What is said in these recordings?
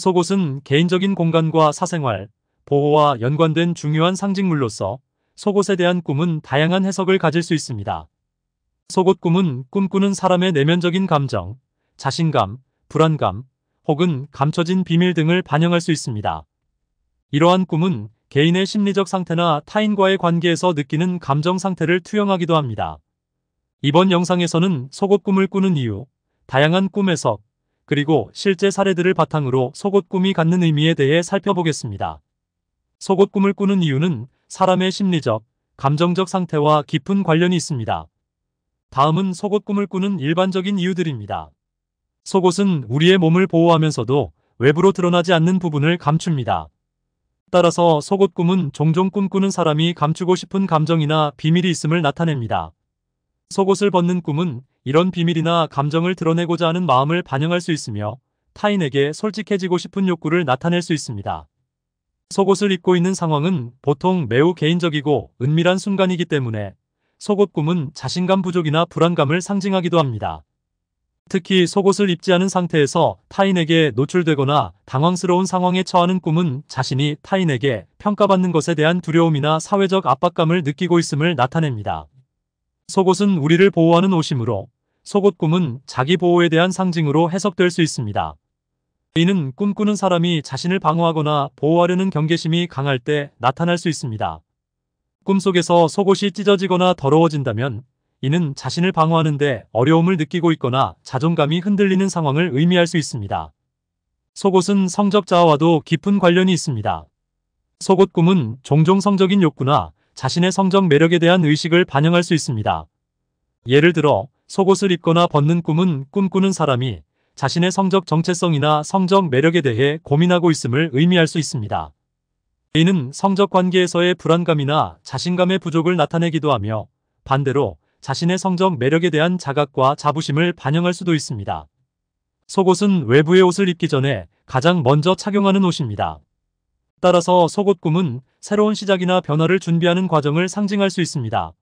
속옷은 개인적인 공간과 사생활, 보호와 연관된 중요한 상징물로서 속옷에 대한 꿈은 다양한 해석을 가질 수 있습니다. 속옷 꿈은 꿈꾸는 사람의 내면적인 감정, 자신감, 불안감, 혹은 감춰진 비밀 등을 반영할 수 있습니다. 이러한 꿈은 개인의 심리적 상태나 타인과의 관계에서 느끼는 감정 상태를 투영하기도 합니다. 이번 영상에서는 속옷 꿈을 꾸는 이유, 다양한 꿈 해석, 그리고 실제 사례들을 바탕으로 속옷 꿈이 갖는 의미에 대해 살펴보겠습니다. 속옷 꿈을 꾸는 이유는 사람의 심리적, 감정적 상태와 깊은 관련이 있습니다. 다음은 속옷 꿈을 꾸는 일반적인 이유들입니다. 속옷은 우리의 몸을 보호하면서도 외부로 드러나지 않는 부분을 감춥니다. 따라서 속옷 꿈은 종종 꿈꾸는 사람이 감추고 싶은 감정이나 비밀이 있음을 나타냅니다. 속옷을 벗는 꿈은 이런 비밀이나 감정을 드러내고자 하는 마음을 반영할 수 있으며 타인에게 솔직해지고 싶은 욕구를 나타낼 수 있습니다. 속옷을 입고 있는 상황은 보통 매우 개인적이고 은밀한 순간이기 때문에 속옷 꿈은 자신감 부족이나 불안감을 상징하기도 합니다. 특히 속옷을 입지 않은 상태에서 타인에게 노출되거나 당황스러운 상황에 처하는 꿈은 자신이 타인에게 평가받는 것에 대한 두려움이나 사회적 압박감을 느끼고 있음을 나타냅니다. 속옷은 우리를 보호하는 옷이므로 속옷 꿈은 자기 보호에 대한 상징으로 해석될 수 있습니다. 이는 꿈꾸는 사람이 자신을 방어하거나 보호하려는 경계심이 강할 때 나타날 수 있습니다. 꿈속에서 속옷이 찢어지거나 더러워진다면 이는 자신을 방어하는데 어려움을 느끼고 있거나 자존감이 흔들리는 상황을 의미할 수 있습니다. 속옷은 성적 자와도 깊은 관련이 있습니다. 속옷 꿈은 종종 성적인 욕구나 자신의 성적 매력에 대한 의식을 반영할 수 있습니다. 예를 들어 속옷을 입거나 벗는 꿈은 꿈꾸는 사람이 자신의 성적 정체성이나 성적 매력에 대해 고민하고 있음을 의미할 수 있습니다. A는 성적 관계에서의 불안감이나 자신감의 부족을 나타내기도 하며 반대로 자신의 성적 매력에 대한 자각과 자부심을 반영할 수도 있습니다. 속옷은 외부의 옷을 입기 전에 가장 먼저 착용하는 옷입니다. 따라서 속옷 꿈은 새로운 시작이나 변화를 준비하는 과정을 상징할 수 있습니다.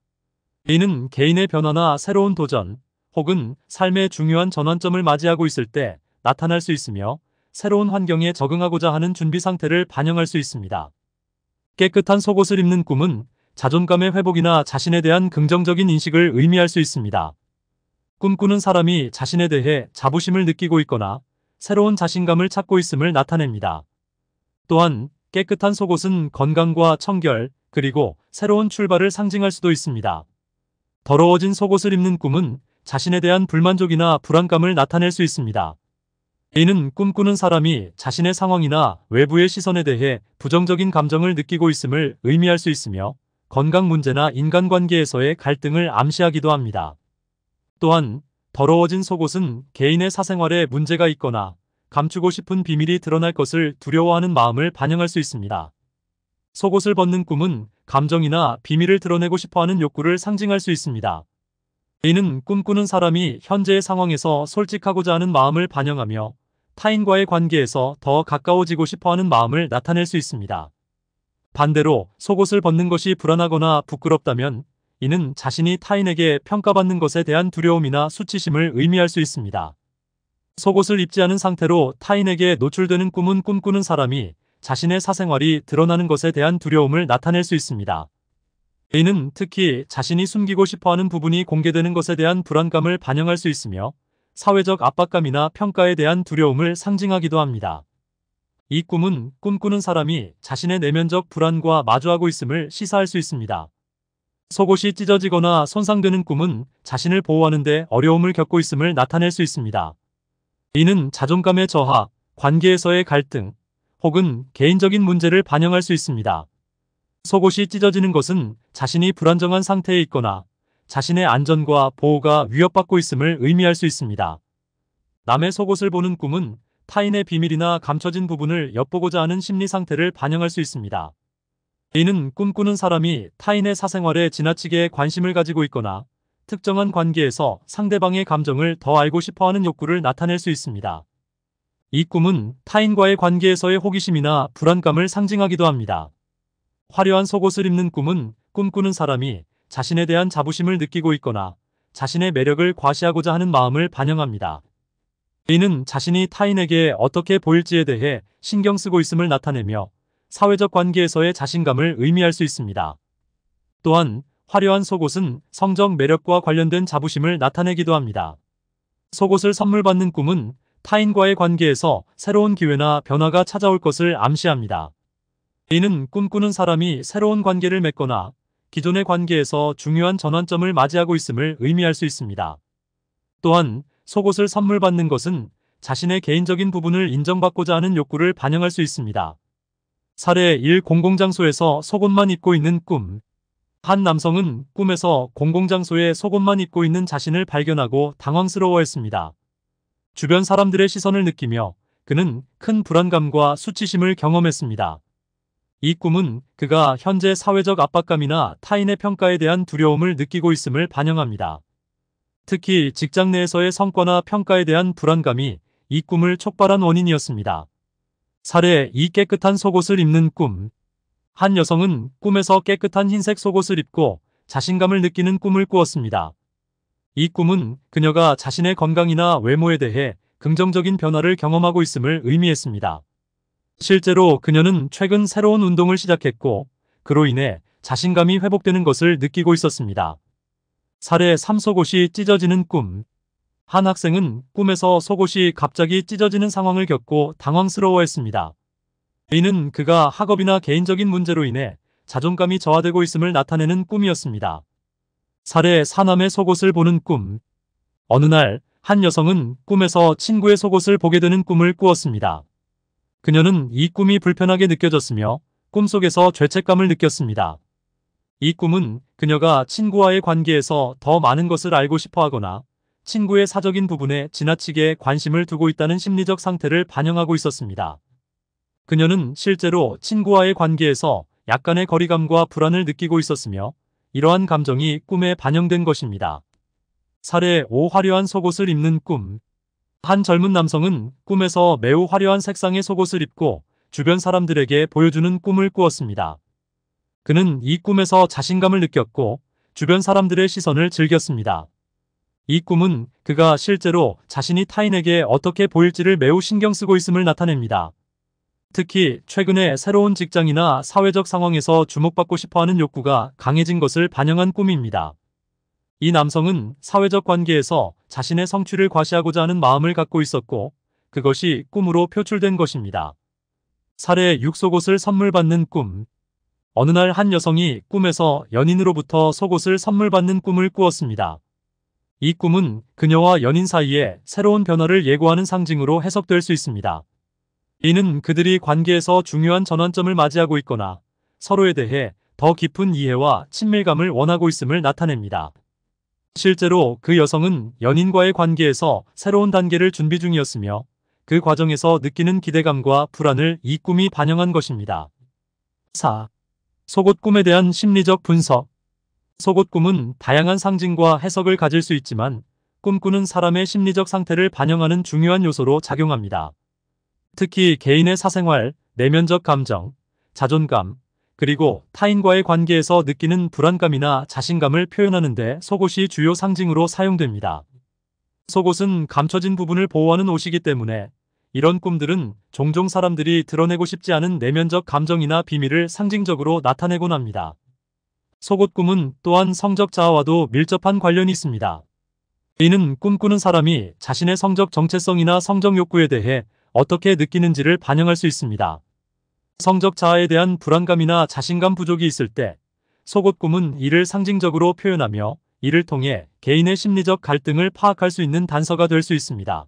이는 개인의 변화나 새로운 도전 혹은 삶의 중요한 전환점을 맞이하고 있을 때 나타날 수 있으며 새로운 환경에 적응하고자 하는 준비 상태를 반영할 수 있습니다. 깨끗한 속옷을 입는 꿈은 자존감의 회복이나 자신에 대한 긍정적인 인식을 의미할 수 있습니다. 꿈꾸는 사람이 자신에 대해 자부심을 느끼고 있거나 새로운 자신감을 찾고 있음을 나타냅니다. 또한 깨끗한 속옷은 건강과 청결, 그리고 새로운 출발을 상징할 수도 있습니다. 더러워진 속옷을 입는 꿈은 자신에 대한 불만족이나 불안감을 나타낼 수 있습니다. 이는 꿈꾸는 사람이 자신의 상황이나 외부의 시선에 대해 부정적인 감정을 느끼고 있음을 의미할 수 있으며 건강 문제나 인간관계에서의 갈등을 암시하기도 합니다. 또한 더러워진 속옷은 개인의 사생활에 문제가 있거나 감추고 싶은 비밀이 드러날 것을 두려워하는 마음을 반영할 수 있습니다. 속옷을 벗는 꿈은 감정이나 비밀을 드러내고 싶어하는 욕구를 상징할 수 있습니다. 이는 꿈꾸는 사람이 현재의 상황에서 솔직하고자 하는 마음을 반영하며 타인과의 관계에서 더 가까워지고 싶어하는 마음을 나타낼 수 있습니다. 반대로 속옷을 벗는 것이 불안하거나 부끄럽다면 이는 자신이 타인에게 평가받는 것에 대한 두려움이나 수치심을 의미할 수 있습니다. 속옷을 입지 않은 상태로 타인에게 노출되는 꿈은 꿈꾸는 사람이 자신의 사생활이 드러나는 것에 대한 두려움을 나타낼 수 있습니다. 이는 특히 자신이 숨기고 싶어하는 부분이 공개되는 것에 대한 불안감을 반영할 수 있으며 사회적 압박감이나 평가에 대한 두려움을 상징하기도 합니다. 이 꿈은 꿈꾸는 사람이 자신의 내면적 불안과 마주하고 있음을 시사할 수 있습니다. 속옷이 찢어지거나 손상되는 꿈은 자신을 보호하는 데 어려움을 겪고 있음을 나타낼 수 있습니다. 이는 자존감의 저하, 관계에서의 갈등, 혹은 개인적인 문제를 반영할 수 있습니다. 속옷이 찢어지는 것은 자신이 불안정한 상태에 있거나 자신의 안전과 보호가 위협받고 있음을 의미할 수 있습니다. 남의 속옷을 보는 꿈은 타인의 비밀이나 감춰진 부분을 엿보고자 하는 심리 상태를 반영할 수 있습니다. 이는 꿈꾸는 사람이 타인의 사생활에 지나치게 관심을 가지고 있거나 특정한 관계에서 상대방의 감정을 더 알고 싶어하는 욕구를 나타낼 수 있습니다. 이 꿈은 타인과의 관계에서의 호기심이나 불안감을 상징하기도 합니다. 화려한 속옷을 입는 꿈은 꿈꾸는 사람이 자신에 대한 자부심을 느끼고 있거나 자신의 매력을 과시하고자 하는 마음을 반영합니다. 이는 자신이 타인에게 어떻게 보일지에 대해 신경 쓰고 있음을 나타내며 사회적 관계에서의 자신감을 의미할 수 있습니다. 또한 화려한 속옷은 성적 매력과 관련된 자부심을 나타내기도 합니다. 속옷을 선물받는 꿈은 타인과의 관계에서 새로운 기회나 변화가 찾아올 것을 암시합니다. 이는 꿈꾸는 사람이 새로운 관계를 맺거나 기존의 관계에서 중요한 전환점을 맞이하고 있음을 의미할 수 있습니다. 또한 속옷을 선물받는 것은 자신의 개인적인 부분을 인정받고자 하는 욕구를 반영할 수 있습니다. 사례 1 공공장소에서 속옷만 입고 있는 꿈한 남성은 꿈에서 공공장소에 속옷만 입고 있는 자신을 발견하고 당황스러워했습니다. 주변 사람들의 시선을 느끼며 그는 큰 불안감과 수치심을 경험했습니다. 이 꿈은 그가 현재 사회적 압박감이나 타인의 평가에 대한 두려움을 느끼고 있음을 반영합니다. 특히 직장 내에서의 성과나 평가에 대한 불안감이 이 꿈을 촉발한 원인이었습니다. 사례 이 깨끗한 속옷을 입는 꿈한 여성은 꿈에서 깨끗한 흰색 속옷을 입고 자신감을 느끼는 꿈을 꾸었습니다. 이 꿈은 그녀가 자신의 건강이나 외모에 대해 긍정적인 변화를 경험하고 있음을 의미했습니다. 실제로 그녀는 최근 새로운 운동을 시작했고 그로 인해 자신감이 회복되는 것을 느끼고 있었습니다. 사례 3 속옷이 찢어지는 꿈 한 학생은 꿈에서 속옷이 갑자기 찢어지는 상황을 겪고 당황스러워했습니다. 이는 그가 학업이나 개인적인 문제로 인해 자존감이 저하되고 있음을 나타내는 꿈이었습니다. 사례 사남의 속옷을 보는 꿈 어느 날 한 여성은 꿈에서 친구의 속옷을 보게 되는 꿈을 꾸었습니다. 그녀는 이 꿈이 불편하게 느껴졌으며 꿈속에서 죄책감을 느꼈습니다. 이 꿈은 그녀가 친구와의 관계에서 더 많은 것을 알고 싶어 하거나 친구의 사적인 부분에 지나치게 관심을 두고 있다는 심리적 상태를 반영하고 있었습니다. 그녀는 실제로 친구와의 관계에서 약간의 거리감과 불안을 느끼고 있었으며 이러한 감정이 꿈에 반영된 것입니다. 사례 5 화려한 속옷을 입는 꿈 한 젊은 남성은 꿈에서 매우 화려한 색상의 속옷을 입고 주변 사람들에게 보여주는 꿈을 꾸었습니다. 그는 이 꿈에서 자신감을 느꼈고 주변 사람들의 시선을 즐겼습니다. 이 꿈은 그가 실제로 자신이 타인에게 어떻게 보일지를 매우 신경 쓰고 있음을 나타냅니다. 특히 최근에 새로운 직장이나 사회적 상황에서 주목받고 싶어하는 욕구가 강해진 것을 반영한 꿈입니다. 이 남성은 사회적 관계에서 자신의 성취를 과시하고자 하는 마음을 갖고 있었고 그것이 꿈으로 표출된 것입니다. 사례 6속옷을 선물 받는 꿈 어느 날 한 여성이 꿈에서 연인으로부터 속옷을 선물 받는 꿈을 꾸었습니다. 이 꿈은 그녀와 연인 사이에 새로운 변화를 예고하는 상징으로 해석될 수 있습니다. 이는 그들이 관계에서 중요한 전환점을 맞이하고 있거나 서로에 대해 더 깊은 이해와 친밀감을 원하고 있음을 나타냅니다. 실제로 그 여성은 연인과의 관계에서 새로운 단계를 준비 중이었으며 그 과정에서 느끼는 기대감과 불안을 이 꿈이 반영한 것입니다. 4. 속옷 꿈에 대한 심리적 분석 속옷 꿈은 다양한 상징과 해석을 가질 수 있지만 꿈꾸는 사람의 심리적 상태를 반영하는 중요한 요소로 작용합니다. 특히 개인의 사생활, 내면적 감정, 자존감, 그리고 타인과의 관계에서 느끼는 불안감이나 자신감을 표현하는데 속옷이 주요 상징으로 사용됩니다. 속옷은 감춰진 부분을 보호하는 옷이기 때문에 이런 꿈들은 종종 사람들이 드러내고 싶지 않은 내면적 감정이나 비밀을 상징적으로 나타내곤 합니다. 속옷 꿈은 또한 성적 자아와도 밀접한 관련이 있습니다. 이는 꿈꾸는 사람이 자신의 성적 정체성이나 성적 욕구에 대해 어떻게 느끼는지를 반영할 수 있습니다. 성적 자아에 대한 불안감이나 자신감 부족이 있을 때 속옷 꿈은 이를 상징적으로 표현하며 이를 통해 개인의 심리적 갈등을 파악할 수 있는 단서가 될 수 있습니다.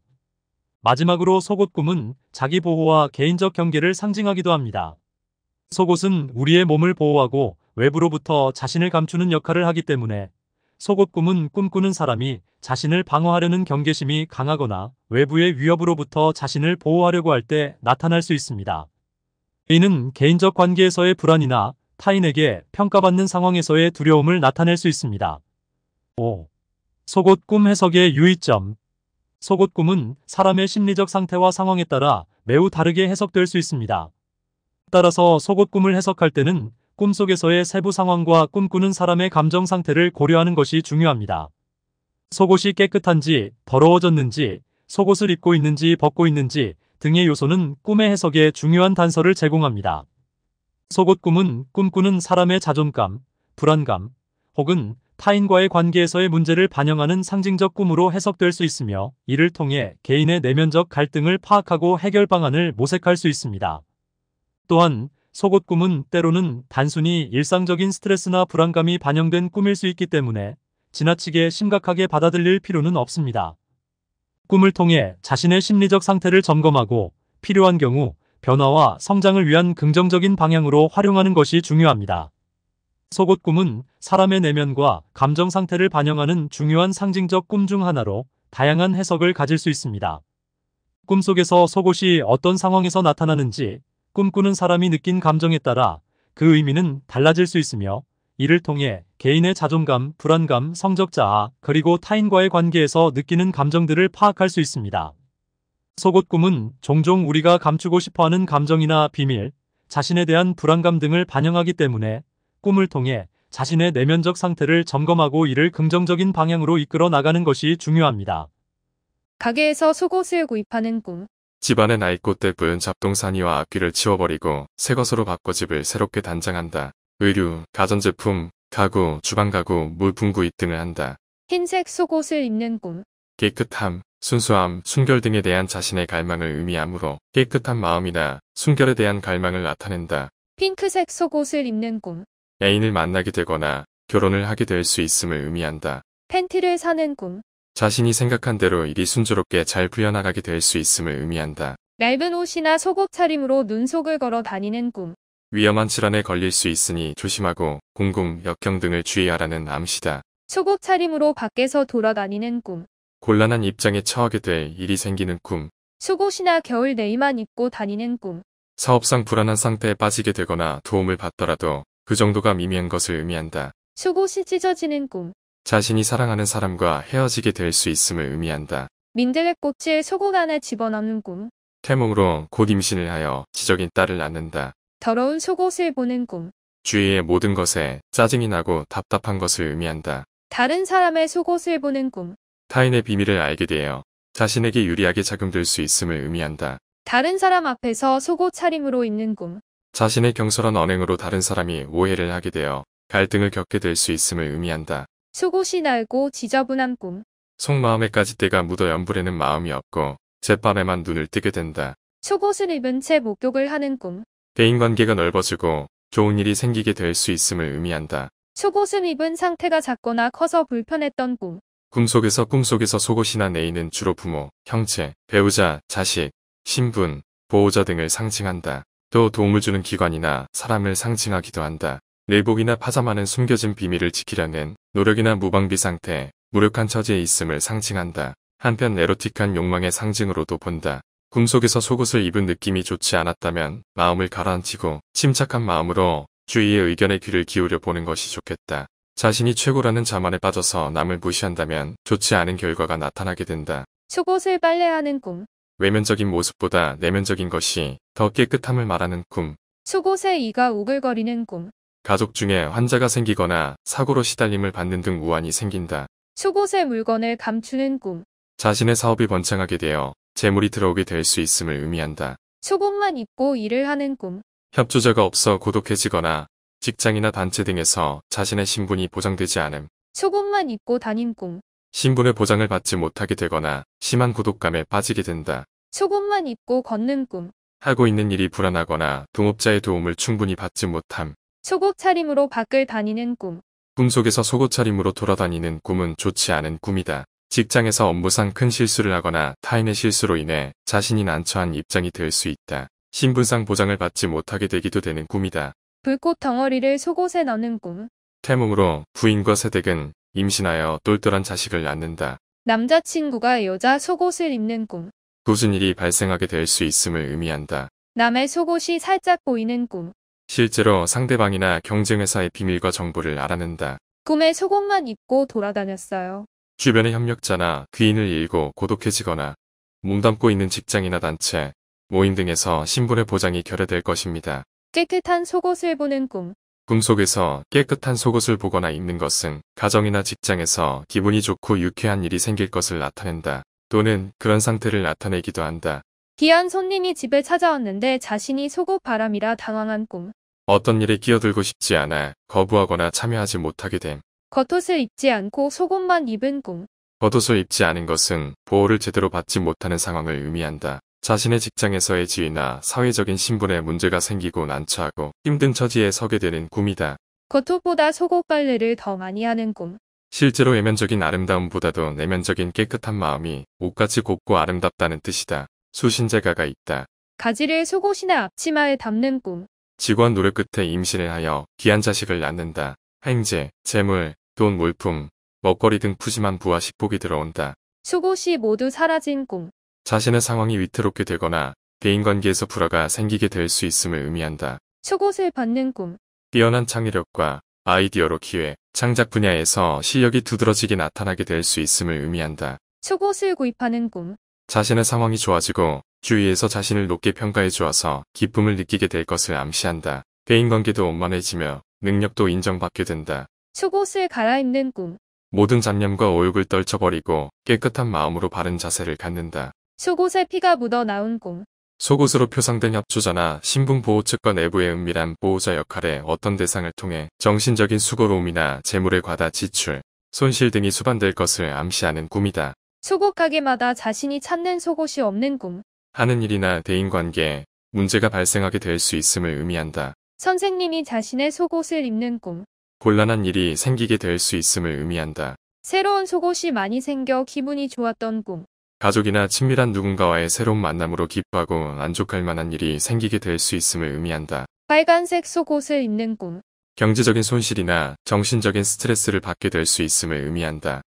마지막으로 속옷 꿈은 자기 보호와 개인적 경계를 상징하기도 합니다. 속옷은 우리의 몸을 보호하고 외부로부터 자신을 감추는 역할을 하기 때문에 속옷꿈은 꿈꾸는 사람이 자신을 방어하려는 경계심이 강하거나 외부의 위협으로부터 자신을 보호하려고 할 때 나타날 수 있습니다. 이는 개인적 관계에서의 불안이나 타인에게 평가받는 상황에서의 두려움을 나타낼 수 있습니다. 5. 속옷꿈 해석의 유의점 속옷꿈은 사람의 심리적 상태와 상황에 따라 매우 다르게 해석될 수 있습니다. 따라서 속옷꿈을 해석할 때는 꿈속에서의 세부 상황과 꿈꾸는 사람의 감정 상태를 고려하는 것이 중요합니다. 속옷이 깨끗한지 더러워졌는지 속옷을 입고 있는지 벗고 있는지 등의 요소는 꿈의 해석에 중요한 단서를 제공합니다. 속옷 꿈은 꿈꾸는 사람의 자존감, 불안감, 혹은 타인과의 관계에서의 문제를 반영하는 상징적 꿈으로 해석될 수 있으며 이를 통해 개인의 내면적 갈등을 파악하고 해결 방안을 모색할 수 있습니다. 또한 속옷 꿈은 때로는 단순히 일상적인 스트레스나 불안감이 반영된 꿈일 수 있기 때문에 지나치게 심각하게 받아들일 필요는 없습니다. 꿈을 통해 자신의 심리적 상태를 점검하고 필요한 경우 변화와 성장을 위한 긍정적인 방향으로 활용하는 것이 중요합니다. 속옷 꿈은 사람의 내면과 감정 상태를 반영하는 중요한 상징적 꿈 중 하나로 다양한 해석을 가질 수 있습니다. 꿈속에서 속옷이 어떤 상황에서 나타나는지 꿈꾸는 사람이 느낀 감정에 따라 그 의미는 달라질 수 있으며 이를 통해 개인의 자존감, 불안감, 성적자아, 그리고 타인과의 관계에서 느끼는 감정들을 파악할 수 있습니다. 속옷 꿈은 종종 우리가 감추고 싶어하는 감정이나 비밀, 자신에 대한 불안감 등을 반영하기 때문에 꿈을 통해 자신의 내면적 상태를 점검하고 이를 긍정적인 방향으로 이끌어 나가는 것이 중요합니다. 가게에서 속옷을 구입하는 꿈 집안의 나이꽃대 분 잡동사니와 악귀를 치워버리고 새 것으로 바꿔 집을 새롭게 단장한다. 의류, 가전제품, 가구, 주방가구, 물품 구입 등을 한다. 흰색 속옷을 입는 꿈. 깨끗함, 순수함, 순결 등에 대한 자신의 갈망을 의미하므로 깨끗한 마음이나 순결에 대한 갈망을 나타낸다. 핑크색 속옷을 입는 꿈. 애인을 만나게 되거나 결혼을 하게 될 수 있음을 의미한다. 팬티를 사는 꿈. 자신이 생각한 대로 일이 순조롭게 잘 풀려나가게 될 수 있음을 의미한다. 얇은 옷이나 속옷 차림으로 눈속을 걸어 다니는 꿈. 위험한 질환에 걸릴 수 있으니 조심하고 공공, 역경 등을 주의하라는 암시다. 속옷 차림으로 밖에서 돌아다니는 꿈. 곤란한 입장에 처하게 될 일이 생기는 꿈. 속옷이나 겨울 내의만 입고 다니는 꿈. 사업상 불안한 상태에 빠지게 되거나 도움을 받더라도 그 정도가 미미한 것을 의미한다. 속옷이 찢어지는 꿈. 자신이 사랑하는 사람과 헤어지게 될 수 있음을 의미한다. 민들레 꼭지에 속옷 하나 집어넣는 꿈. 태몽으로 곧 임신을 하여 지적인 딸을 낳는다. 더러운 속옷을 보는 꿈. 주위의 모든 것에 짜증이 나고 답답한 것을 의미한다. 다른 사람의 속옷을 보는 꿈. 타인의 비밀을 알게 되어 자신에게 유리하게 작용될수 있음을 의미한다. 다른 사람 앞에서 속옷 차림으로 있는 꿈. 자신의 경솔한 언행으로 다른 사람이 오해를 하게 되어 갈등을 겪게 될 수 있음을 의미한다. 속옷이 날고 지저분한 꿈. 속마음에까지 때가 묻어 연불에는 마음이 없고 제밤에만 눈을 뜨게 된다. 속옷을 입은 채 목욕을 하는 꿈. 대인관계가 넓어지고 좋은 일이 생기게 될 수 있음을 의미한다. 속옷을 입은 상태가 작거나 커서 불편했던 꿈. 꿈속에서 꿈속에서 속옷이 나내인은 주로 부모, 형체 배우자, 자식, 신분, 보호자 등을 상징한다. 또 도움을 주는 기관이나 사람을 상징하기도 한다. 내복이나 파자마는 숨겨진 비밀을 지키려는 노력이나 무방비 상태, 무력한 처지에 있음을 상징한다. 한편 에로틱한 욕망의 상징으로도 본다. 꿈속에서 속옷을 입은 느낌이 좋지 않았다면 마음을 가라앉히고 침착한 마음으로 주위의 의견에 귀를 기울여 보는 것이 좋겠다. 자신이 최고라는 자만에 빠져서 남을 무시한다면 좋지 않은 결과가 나타나게 된다. 속옷을 빨래하는 꿈 외면적인 모습보다 내면적인 것이 더 깨끗함을 말하는 꿈 속옷에 이가 우글거리는꿈 가족 중에 환자가 생기거나 사고로 시달림을 받는 등 우환이 생긴다. 속옷에 물건을 감추는 꿈. 자신의 사업이 번창하게 되어 재물이 들어오게 될 수 있음을 의미한다. 속옷만 입고 일을 하는 꿈. 협조자가 없어 고독해지거나 직장이나 단체 등에서 자신의 신분이 보장되지 않음. 속옷만 입고 다닌 꿈. 신분의 보장을 받지 못하게 되거나 심한 고독감에 빠지게 된다. 속옷만 입고 걷는 꿈. 하고 있는 일이 불안하거나 동업자의 도움을 충분히 받지 못함. 속옷 차림으로 밖을 다니는 꿈. 꿈속에서 속옷 차림으로 돌아다니는 꿈은 좋지 않은 꿈이다. 직장에서 업무상 큰 실수를 하거나 타인의 실수로 인해 자신이 난처한 입장이 될 수 있다. 신분상 보장을 받지 못하게 되기도 되는 꿈이다. 불꽃 덩어리를 속옷에 넣는 꿈. 태몽으로 부인과 새댁은 임신하여 똘똘한 자식을 낳는다. 남자친구가 여자 속옷을 입는 꿈. 도순 일이 발생하게 될 수 있음을 의미한다. 남의 속옷이 살짝 보이는 꿈. 실제로 상대방이나 경쟁회사의 비밀과 정보를 알아낸다. 꿈에 속옷만 입고 돌아다녔어요. 주변의 협력자나 귀인을 잃고 고독해지거나 몸담고 있는 직장이나 단체, 모임 등에서 신분의 보장이 결여될 것입니다. 깨끗한 속옷을 보는 꿈. 꿈속에서 깨끗한 속옷을 보거나 입는 것은 가정이나 직장에서 기분이 좋고 유쾌한 일이 생길 것을 나타낸다. 또는 그런 상태를 나타내기도 한다. 귀한 손님이 집에 찾아왔는데 자신이 속옷 바람이라 당황한 꿈. 어떤 일에 끼어들고 싶지 않아 거부하거나 참여하지 못하게 됨. 겉옷을 입지 않고 속옷만 입은 꿈. 겉옷을 입지 않은 것은 보호를 제대로 받지 못하는 상황을 의미한다. 자신의 직장에서의 지위나 사회적인 신분에 문제가 생기고 난처하고 힘든 처지에 서게 되는 꿈이다. 겉옷보다 속옷 빨래를 더 많이 하는 꿈. 실제로 외면적인 아름다움보다도 내면적인 깨끗한 마음이 옷같이 곱고 아름답다는 뜻이다. 수신제가가 있다. 가지를 속옷이나 앞치마에 담는 꿈. 직원 노력 끝에 임신을 하여 귀한 자식을 낳는다. 행제, 재물, 돈, 물품, 먹거리 등 푸짐한 부와 식복이 들어온다. 속옷이 모두 사라진 꿈. 자신의 상황이 위태롭게 되거나 대인관계에서 불화가 생기게 될 수 있음을 의미한다. 속옷을 받는 꿈. 뛰어난 창의력과 아이디어로 기회, 창작 분야에서 실력이 두드러지게 나타나게 될 수 있음을 의미한다. 속옷을 구입하는 꿈. 자신의 상황이 좋아지고 주위에서 자신을 높게 평가해 주어서 기쁨을 느끼게 될 것을 암시한다. 대인관계도 원만해지며 능력도 인정받게 된다. 속옷을 갈아입는 꿈 모든 잡념과 오욕을 떨쳐버리고 깨끗한 마음으로 바른 자세를 갖는다. 속옷에 피가 묻어나온 꿈 속옷으로 표상된 협조자나 신분보호 측과 내부의 은밀한 보호자 역할에 어떤 대상을 통해 정신적인 수고로움이나 재물에 과다 지출, 손실 등이 수반될 것을 암시하는 꿈이다. 속옷 가게마다 자신이 찾는 속옷이 없는 꿈. 하는 일이나 대인관계에 문제가 발생하게 될 수 있음을 의미한다. 선생님이 자신의 속옷을 입는 꿈. 곤란한 일이 생기게 될 수 있음을 의미한다. 새로운 속옷이 많이 생겨 기분이 좋았던 꿈. 가족이나 친밀한 누군가와의 새로운 만남으로 기뻐하고 안족할 만한 일이 생기게 될 수 있음을 의미한다. 빨간색 속옷을 입는 꿈. 경제적인 손실이나 정신적인 스트레스를 받게 될 수 있음을 의미한다.